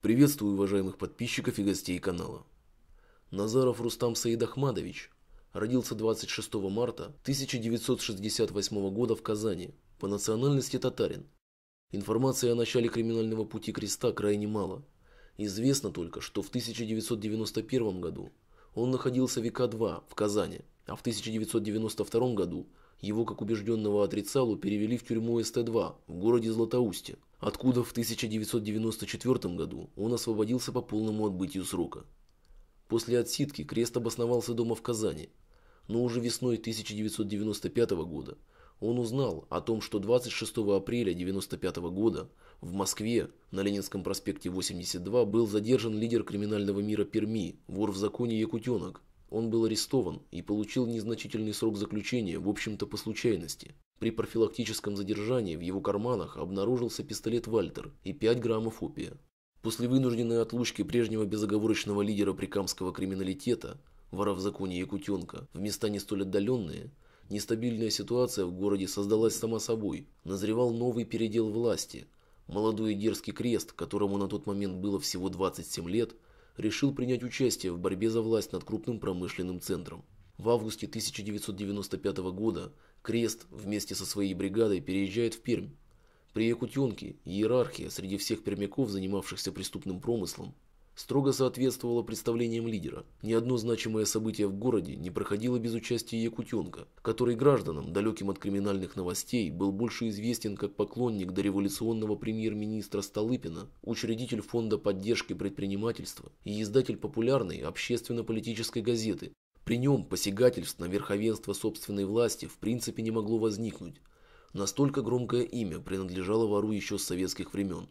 Приветствую уважаемых подписчиков и гостей канала. Назаров Рустам Саидахмадович родился 26 марта 1968 года в Казани, по национальности татарин. Информации о начале криминального пути креста крайне мало. Известно только, что в 1991 году он находился века два в Казани, а в 1992 году его, как убежденного отрицалу, перевели в тюрьму СТ-2 в городе Златоусте, откуда в 1994 году он освободился по полному отбытию срока. После отсидки Крест обосновался дома в Казани, но уже весной 1995 года он узнал о том, что 26 апреля 1995 года в Москве на Ленинском проспекте 82 был задержан лидер криминального мира Перми, вор в законе Якутенок, он был арестован и получил незначительный срок заключения, в общем-то по случайности. При профилактическом задержании в его карманах обнаружился пистолет «Вальтер» и 5 граммов опия. После вынужденной отлучки прежнего безоговорочного лидера прикамского криминалитета, вора в законе Якутенка, в места не столь отдаленные, нестабильная ситуация в городе создалась сама собой, назревал новый передел власти. Молодой и дерзкий крест, которому на тот момент было всего 27 лет – решил принять участие в борьбе за власть над крупным промышленным центром. В августе 1995 года Крест вместе со своей бригадой переезжает в Пермь. При Якутенке иерархия среди всех пермяков, занимавшихся преступным промыслом, строго соответствовала представлениям лидера. Ни одно значимое событие в городе не проходило без участия Якутенка, который гражданам, далеким от криминальных новостей, был больше известен как поклонник дореволюционного премьер-министра Столыпина, учредитель фонда поддержки предпринимательства и издатель популярной общественно-политической газеты. При нем посягательств на верховенство собственной власти в принципе не могло возникнуть. Настолько громкое имя принадлежало вору еще с советских времен.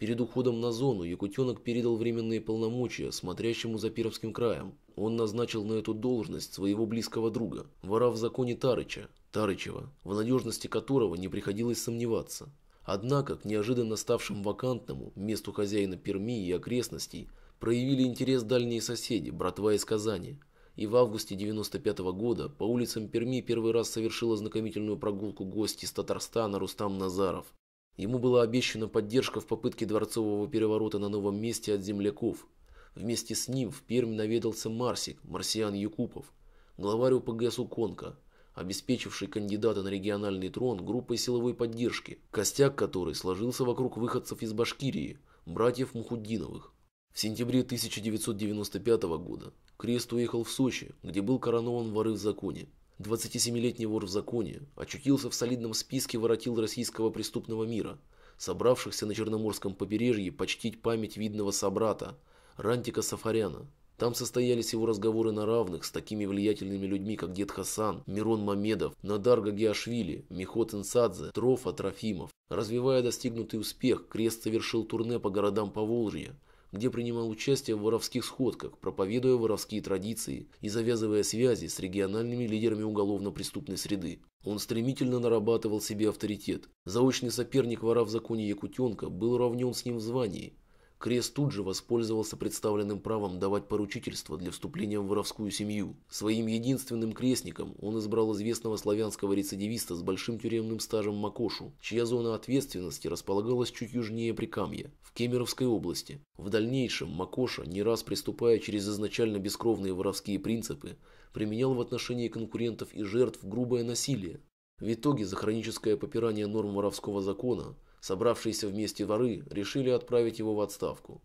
Перед уходом на зону Якутенок передал временные полномочия смотрящему за Перовским краем. Он назначил на эту должность своего близкого друга, вора в законе Тарыча, Тарычева, в надежности которого не приходилось сомневаться. Однако к неожиданно ставшим вакантному месту хозяина Перми и окрестностей проявили интерес дальние соседи, братва из Казани. И в августе 95 года по улицам Перми первый раз совершил ознакомительную прогулку гость из Татарстана Рустам Назаров, Ему была обещана поддержка в попытке дворцового переворота на новом месте от земляков. Вместе с ним в Пермь наведался Марсик, Марсиан Якупов, главарь УПГ «Суконка», обеспечивший кандидата на региональный трон группой силовой поддержки, костяк которой сложился вокруг выходцев из Башкирии, братьев Мухуддиновых. В сентябре 1995 года Крест уехал в Сочи, где был коронован воры в законе. 27-летний вор в законе, очутился в солидном списке воротил российского преступного мира, собравшихся на Черноморском побережье почтить память видного собрата, Рантика Сафаряна. Там состоялись его разговоры на равных с такими влиятельными людьми, как Дед Хасан, Мирон Мамедов, Надар Гагиашвили, Михот Инсадзе, Трофа Трофимов. Развивая достигнутый успех, Крест совершил турне по городам Поволжья – где принимал участие в воровских сходках, проповедуя воровские традиции и завязывая связи с региональными лидерами уголовно-преступной среды. Он стремительно нарабатывал себе авторитет. Заочный соперник вора в законе Якутенка был равнен с ним в звании – Крест тут же воспользовался представленным правом давать поручительство для вступления в воровскую семью. Своим единственным крестником он избрал известного славянского рецидивиста с большим тюремным стажем Макошу, чья зона ответственности располагалась чуть южнее Прикамья, в Кемеровской области. В дальнейшем Макоша, не раз приступая через изначально бескровные воровские принципы, применял в отношении конкурентов и жертв грубое насилие. В итоге за хроническое попирание норм воровского закона – Собравшиеся вместе воры решили отправить его в отставку.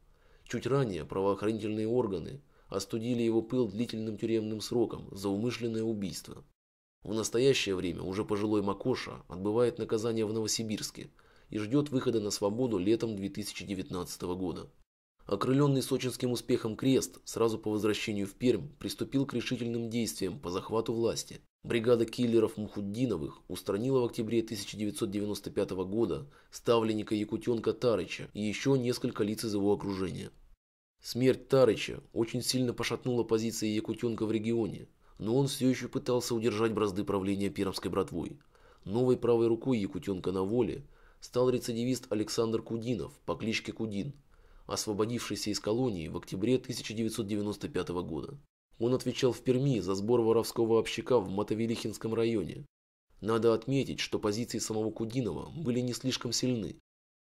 Чуть ранее правоохранительные органы остудили его пыл длительным тюремным сроком за умышленное убийство. В настоящее время уже пожилой Макоша отбывает наказание в Новосибирске и ждет выхода на свободу летом 2019 года. Окрыленный сочинским успехом Крест сразу по возвращению в Пермь приступил к решительным действиям по захвату власти. Бригада киллеров Мухуддиновых устранила в октябре 1995 года ставленника Якутенка Тарыча и еще несколько лиц из его окружения. Смерть Тарыча очень сильно пошатнула позиции Якутенка в регионе, но он все еще пытался удержать бразды правления пермской братвой. Новой правой рукой Якутенка на воле стал рецидивист Александр Кудинов по кличке Кудин – освободившийся из колонии в октябре 1995 года. Он отвечал в Перми за сбор воровского общака в Мотовилихинском районе. Надо отметить, что позиции самого Кудинова были не слишком сильны.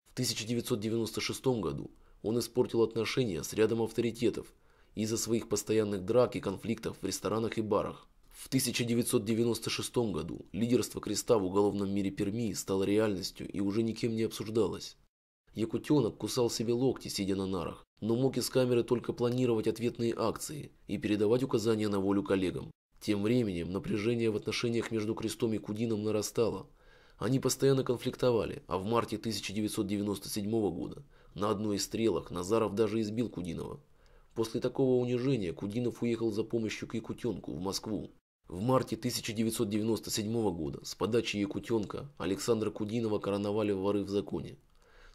В 1996 году он испортил отношения с рядом авторитетов из-за своих постоянных драк и конфликтов в ресторанах и барах. В 1996 году лидерство креста в уголовном мире Перми стало реальностью и уже никем не обсуждалось. Якутенок кусал себе локти, сидя на нарах, но мог из камеры только планировать ответные акции и передавать указания на волю коллегам. Тем временем напряжение в отношениях между Крестом и Кудином нарастало. Они постоянно конфликтовали, а в марте 1997 года на одной из стрелах Назаров даже избил Кудинова. После такого унижения Кудинов уехал за помощью к Якутенку в Москву. В марте 1997 года с подачи Якутенка Александра Кудинова короновали воры в законе.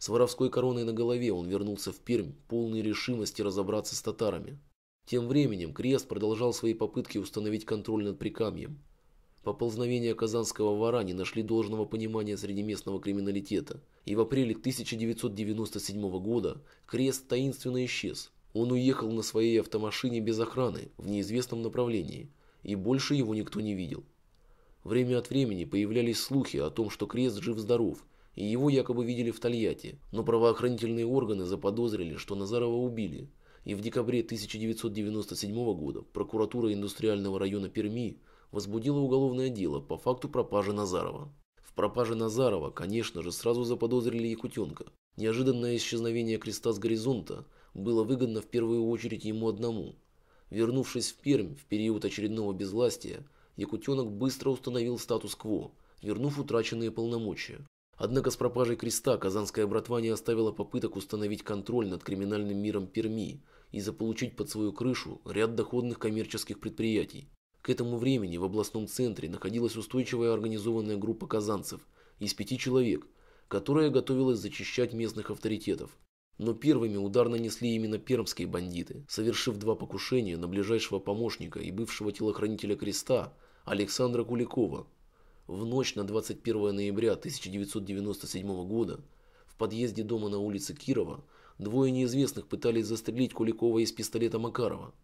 С воровской короной на голове он вернулся в Пермь, полный решимости разобраться с татарами. Тем временем Крест продолжал свои попытки установить контроль над Прикамьем. Поползновения казанского вора не нашли должного понимания среди местного криминалитета, и в апреле 1997 года Крест таинственно исчез. Он уехал на своей автомашине без охраны в неизвестном направлении, и больше его никто не видел. Время от времени появлялись слухи о том, что Крест жив-здоров и его якобы видели в Тольятти, но правоохранительные органы заподозрили, что Назарова убили. И в декабре 1997 года прокуратура индустриального района Перми возбудила уголовное дело по факту пропажи Назарова. В пропаже Назарова, конечно же, сразу заподозрили Якутенка. Неожиданное исчезновение креста с горизонта было выгодно в первую очередь ему одному. Вернувшись в Пермь в период очередного безвластия, Якутенок быстро установил статус-кво, вернув утраченные полномочия. Однако с пропажей креста казанская братва не оставила попыток установить контроль над криминальным миром Перми и заполучить под свою крышу ряд доходных коммерческих предприятий. К этому времени в областном центре находилась устойчивая организованная группа казанцев из пяти человек, которая готовилась зачищать местных авторитетов. Но первыми удар нанесли именно пермские бандиты, совершив два покушения на ближайшего помощника и бывшего телохранителя креста Александра Куликова, в ночь на 21 ноября 1997 года в подъезде дома на улице Кирова двое неизвестных пытались застрелить Куликова из пистолета Макарова.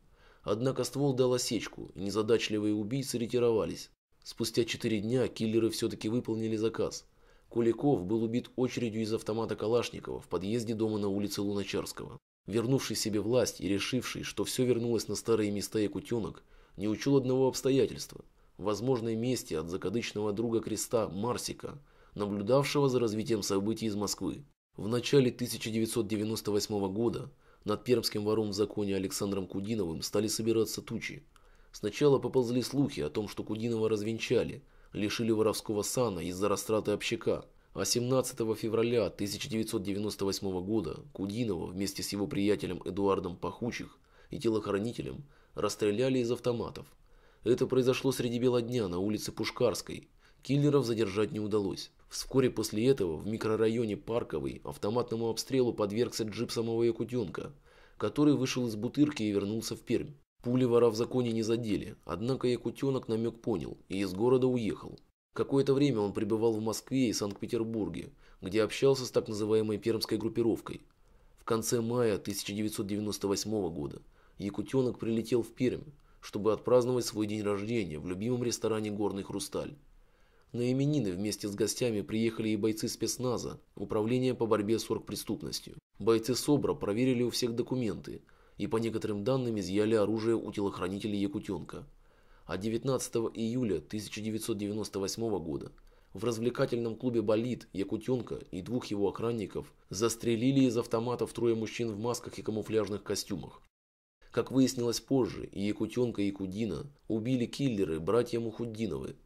Однако ствол дал осечку, и незадачливые убийцы ретировались. Спустя четыре дня киллеры все-таки выполнили заказ. Куликов был убит очередью из автомата Калашникова в подъезде дома на улице Луначарского. Вернувший себе власть и решивший, что все вернулось на старые места и кутенок, не учел одного обстоятельства – возможной мести от закадычного друга Креста Марсика, наблюдавшего за развитием событий из Москвы. В начале 1998 года над пермским вором в законе Александром Кудиновым стали собираться тучи. Сначала поползли слухи о том, что Кудинова развенчали, лишили воровского сана из-за растраты общака – а 17 февраля 1998 года Кудинова вместе с его приятелем Эдуардом Пахучих и телохранителем расстреляли из автоматов. Это произошло среди бела дня на улице Пушкарской. Киллеров задержать не удалось. Вскоре после этого в микрорайоне Парковый автоматному обстрелу подвергся джип самого Якутенка, который вышел из бутырки и вернулся в Пермь. Пули вора в законе не задели, однако Якутенок намек понял и из города уехал. Какое-то время он пребывал в Москве и Санкт-Петербурге, где общался с так называемой пермской группировкой. В конце мая 1998 года Якутенок прилетел в Пермь, чтобы отпраздновать свой день рождения в любимом ресторане «Горный хрусталь». На именины вместе с гостями приехали и бойцы спецназа, управления по борьбе с оргпреступностью. Бойцы СОБРа проверили у всех документы и, по некоторым данным, изъяли оружие у телохранителей Якутенка. А 19 июля 1998 года в развлекательном клубе «Болит» Якутенка и двух его охранников застрелили из автоматов трое мужчин в масках и камуфляжных костюмах. Как выяснилось позже, и Якутенка и Якудина убили киллеры, братья Мухуддиновы.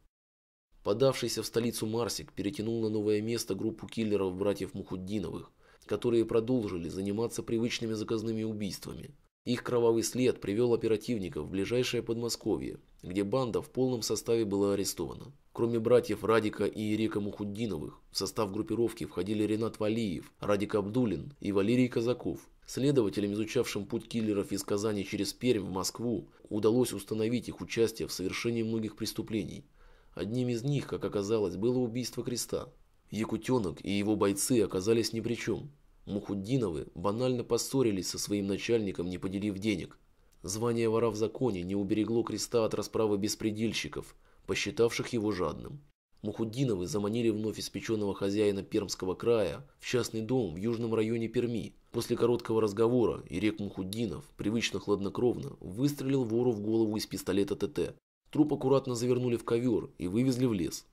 Подавшийся в столицу Марсик перетянул на новое место группу киллеров братьев Мухуддиновых, которые продолжили заниматься привычными заказными убийствами. Их кровавый след привел оперативников в ближайшее Подмосковье, где банда в полном составе была арестована. Кроме братьев Радика и Ирека Мухуддиновых, в состав группировки входили Ренат Валиев, Радик Абдулин и Валерий Казаков, Следователям, изучавшим путь киллеров из Казани через Пермь в Москву, удалось установить их участие в совершении многих преступлений. Одним из них, как оказалось, было убийство Креста. Якутенок и его бойцы оказались ни при чем. Мухуддиновы банально поссорились со своим начальником, не поделив денег. Звание вора в законе не уберегло Креста от расправы беспредельщиков, посчитавших его жадным. Мухуддиновы заманили вновь испеченного хозяина Пермского края в частный дом в южном районе Перми – После короткого разговора Ирек Мухуддинов, привычно хладнокровно, выстрелил вору в голову из пистолета ТТ. Труп аккуратно завернули в ковер и вывезли в лес.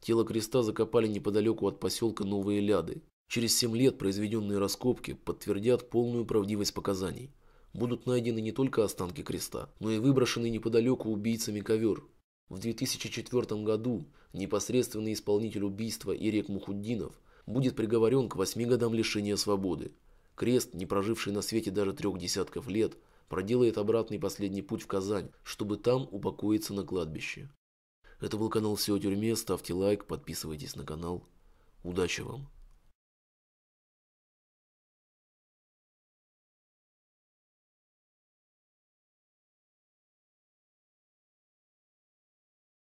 Тело креста закопали неподалеку от поселка Новые Ляды. Через 7 лет произведенные раскопки подтвердят полную правдивость показаний. Будут найдены не только останки креста, но и выброшенный неподалеку убийцами ковер. В 2004 году непосредственный исполнитель убийства Ирек Мухуддинов будет приговорен к 8 годам лишения свободы. Крест, не проживший на свете даже трех десятков лет, проделает обратный последний путь в Казань, чтобы там упокоиться на кладбище. Это был канал «Все о тюрьме». Ставьте лайк, подписывайтесь на канал. Удачи вам!